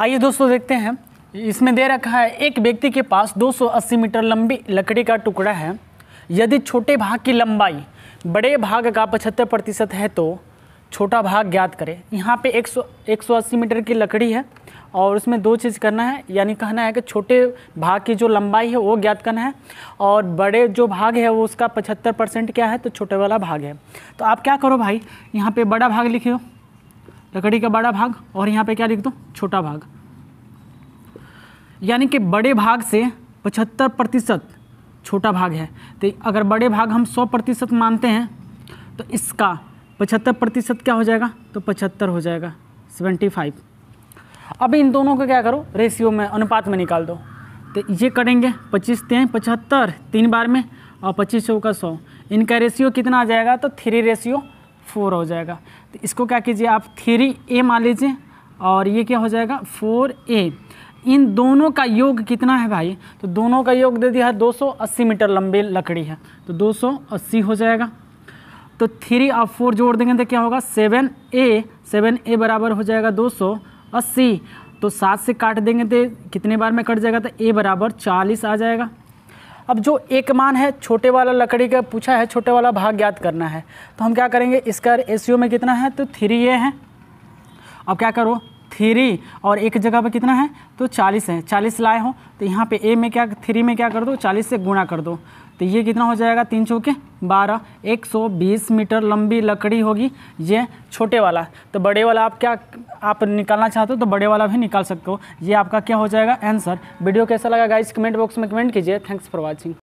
आइए दोस्तों देखते हैं इसमें दे रखा है एक व्यक्ति के पास 280 मीटर लंबी लकड़ी का टुकड़ा है यदि छोटे भाग की लंबाई बड़े भाग का पचहत्तर प्रतिशत है तो छोटा भाग ज्ञात करें यहाँ पे 100 180 मीटर की लकड़ी है और उसमें दो चीज़ करना है यानी कहना है कि छोटे भाग की जो लंबाई है वो ज्ञात करना है और बड़े जो भाग है वो उसका पचहत्तर परसेंट क्या है तो छोटे वाला भाग है तो आप क्या करो भाई यहाँ पर बड़ा भाग लिखियो लकड़ी का बड़ा भाग और यहाँ पे क्या लिख दो छोटा भाग यानी कि बड़े भाग से पचहत्तर प्रतिशत छोटा भाग है तो अगर बड़े भाग हम सौ प्रतिशत मानते हैं तो इसका पचहत्तर प्रतिशत क्या हो जाएगा तो पचहत्तर हो जाएगा सेवेंटी फाइव अब इन दोनों को क्या करो रेशियो में अनुपात में निकाल दो तो ये करेंगे पच्चीस ते पचहत्तर तीन बार में और पच्चीस सौ का सौ इनका रेशियो कितना आ जाएगा तो थ्री रेशियो फोर हो जाएगा तो इसको क्या कीजिए आप थ्री ए मान लीजिए और ये क्या हो जाएगा फोर ए इन दोनों का योग कितना है भाई तो दोनों का योग दे दिया है 280 मीटर लंबी लकड़ी है तो 280 हो जाएगा तो थ्री और फोर जोड़ देंगे तो क्या होगा सेवन ए सेवन ए बराबर हो जाएगा 280 तो सात से काट देंगे तो कितने बार में कट जाएगा तो ए बराबर चालीस आ जाएगा अब जो एक मान है छोटे वाला लकड़ी का पूछा है छोटे वाला भाग ज्ञात करना है तो हम क्या करेंगे इसका एस में कितना है तो थ्री ए है अब क्या करो थ्री और एक जगह पर कितना है तो चालीस है चालीस लाए हो तो यहाँ पे ए में क्या थ्री में क्या कर दो चालीस से गुणा कर दो तो ये कितना हो जाएगा तीन चौके बारह एक सौ बीस मीटर लंबी लकड़ी होगी ये छोटे वाला तो बड़े वाला आप क्या आप निकालना चाहते हो तो बड़े वाला भी निकाल सकते हो ये आपका क्या हो जाएगा आंसर वीडियो कैसा लगा गाइस कमेंट बॉक्स में कमेंट कीजिए थैंक्स फॉर वॉचिंग